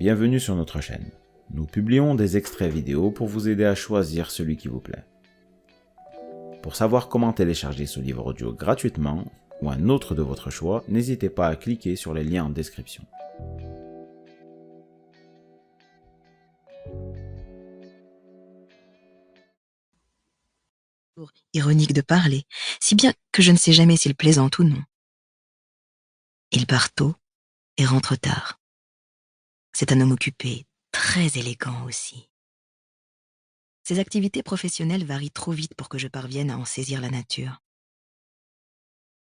Bienvenue sur notre chaîne. Nous publions des extraits vidéo pour vous aider à choisir celui qui vous plaît. Pour savoir comment télécharger ce livre audio gratuitement ou un autre de votre choix, n'hésitez pas à cliquer sur les liens en description. Ironique de parler, si bien que je ne sais jamais s'il plaisante ou non. Il part tôt et rentre tard. C'est un homme occupé, très élégant aussi. Ses activités professionnelles varient trop vite pour que je parvienne à en saisir la nature.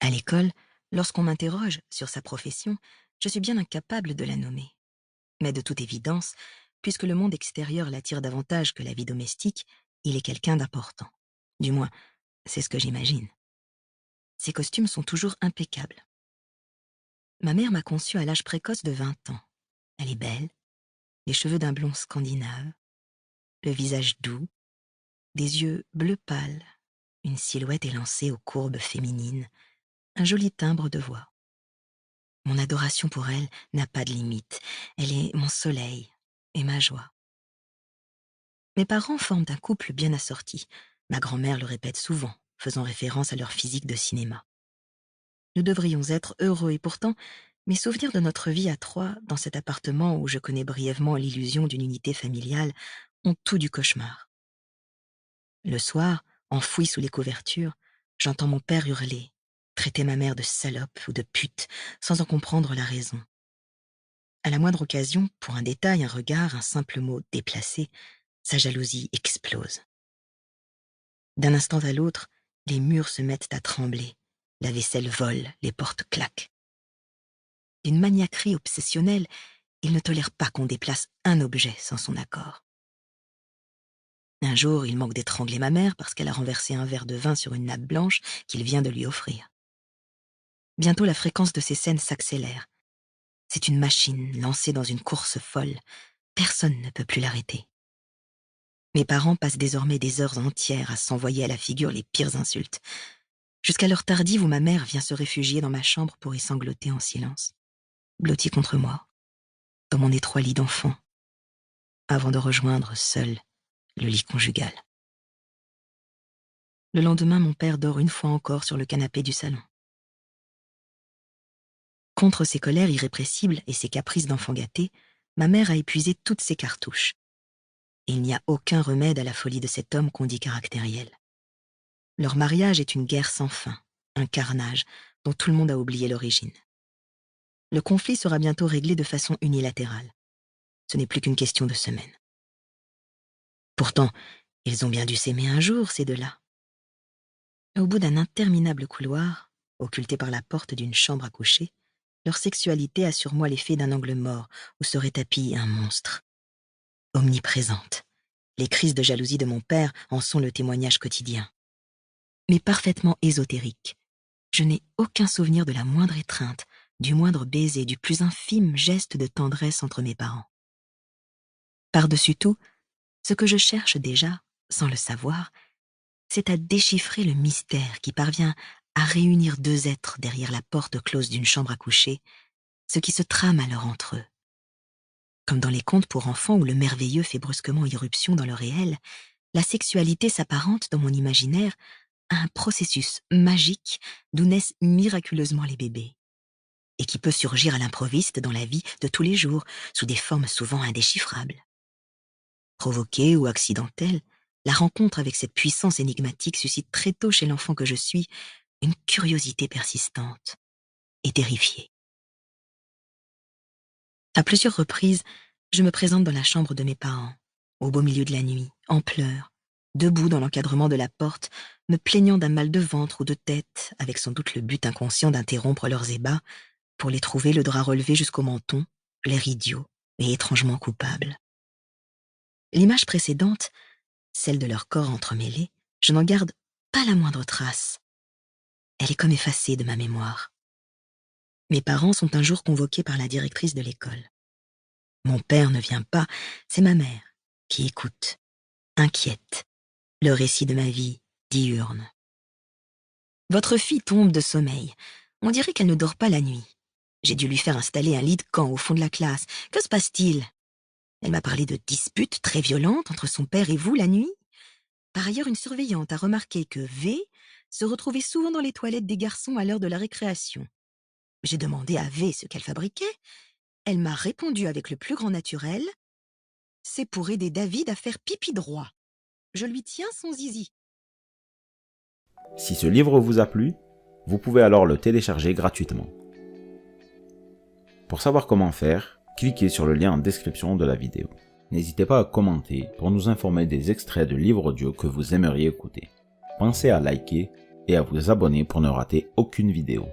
À l'école, lorsqu'on m'interroge sur sa profession, je suis bien incapable de la nommer. Mais de toute évidence, puisque le monde extérieur l'attire davantage que la vie domestique, il est quelqu'un d'important. Du moins, c'est ce que j'imagine. Ses costumes sont toujours impeccables. Ma mère m'a conçue à l'âge précoce de 20 ans. Elle est belle, les cheveux d'un blond scandinave, le visage doux, des yeux bleu pâle, une silhouette élancée aux courbes féminines, un joli timbre de voix. Mon adoration pour elle n'a pas de limite, elle est mon soleil et ma joie. Mes parents forment un couple bien assorti, ma grand-mère le répète souvent, faisant référence à leur physique de cinéma. Nous devrions être heureux et pourtant mes souvenirs de notre vie à trois, dans cet appartement où je connais brièvement l'illusion d'une unité familiale, ont tout du cauchemar. Le soir, enfoui sous les couvertures, j'entends mon père hurler, traiter ma mère de salope ou de pute, sans en comprendre la raison. À la moindre occasion, pour un détail, un regard, un simple mot déplacé, sa jalousie explose. D'un instant à l'autre, les murs se mettent à trembler, la vaisselle vole, les portes claquent d'une maniaquerie obsessionnelle, il ne tolère pas qu'on déplace un objet sans son accord. Un jour, il manque d'étrangler ma mère parce qu'elle a renversé un verre de vin sur une nappe blanche qu'il vient de lui offrir. Bientôt, la fréquence de ces scènes s'accélère. C'est une machine lancée dans une course folle. Personne ne peut plus l'arrêter. Mes parents passent désormais des heures entières à s'envoyer à la figure les pires insultes, jusqu'à l'heure tardive où ma mère vient se réfugier dans ma chambre pour y sangloter en silence blotti contre moi, dans mon étroit lit d'enfant, avant de rejoindre seul le lit conjugal. Le lendemain, mon père dort une fois encore sur le canapé du salon. Contre ses colères irrépressibles et ses caprices d'enfant gâté, ma mère a épuisé toutes ses cartouches. il n'y a aucun remède à la folie de cet homme qu'on dit caractériel. Leur mariage est une guerre sans fin, un carnage dont tout le monde a oublié l'origine le conflit sera bientôt réglé de façon unilatérale. Ce n'est plus qu'une question de semaines. Pourtant, ils ont bien dû s'aimer un jour, ces deux-là. Au bout d'un interminable couloir, occulté par la porte d'une chambre à coucher, leur sexualité a sur moi l'effet d'un angle mort où serait tapis un monstre. Omniprésente. Les crises de jalousie de mon père en sont le témoignage quotidien. Mais parfaitement ésotérique. Je n'ai aucun souvenir de la moindre étreinte, du moindre baiser, du plus infime geste de tendresse entre mes parents. Par-dessus tout, ce que je cherche déjà, sans le savoir, c'est à déchiffrer le mystère qui parvient à réunir deux êtres derrière la porte close d'une chambre à coucher, ce qui se trame alors entre eux. Comme dans les contes pour enfants où le merveilleux fait brusquement irruption dans le réel, la sexualité s'apparente dans mon imaginaire à un processus magique d'où naissent miraculeusement les bébés et qui peut surgir à l'improviste dans la vie de tous les jours, sous des formes souvent indéchiffrables. Provoquée ou accidentelle, la rencontre avec cette puissance énigmatique suscite très tôt chez l'enfant que je suis une curiosité persistante et terrifiée. À plusieurs reprises, je me présente dans la chambre de mes parents, au beau milieu de la nuit, en pleurs, debout dans l'encadrement de la porte, me plaignant d'un mal de ventre ou de tête, avec sans doute le but inconscient d'interrompre leurs ébats, pour les trouver le drap relevé jusqu'au menton, l'air idiot et étrangement coupable. L'image précédente, celle de leur corps entremêlé, je n'en garde pas la moindre trace. Elle est comme effacée de ma mémoire. Mes parents sont un jour convoqués par la directrice de l'école. Mon père ne vient pas, c'est ma mère qui écoute, inquiète, le récit de ma vie diurne. Votre fille tombe de sommeil. On dirait qu'elle ne dort pas la nuit. J'ai dû lui faire installer un lit de camp au fond de la classe. Que se passe-t-il Elle m'a parlé de disputes très violentes entre son père et vous la nuit. Par ailleurs, une surveillante a remarqué que V se retrouvait souvent dans les toilettes des garçons à l'heure de la récréation. J'ai demandé à V ce qu'elle fabriquait. Elle m'a répondu avec le plus grand naturel. C'est pour aider David à faire pipi droit. Je lui tiens son zizi. Si ce livre vous a plu, vous pouvez alors le télécharger gratuitement. Pour savoir comment faire, cliquez sur le lien en description de la vidéo. N'hésitez pas à commenter pour nous informer des extraits de livres audio que vous aimeriez écouter. Pensez à liker et à vous abonner pour ne rater aucune vidéo.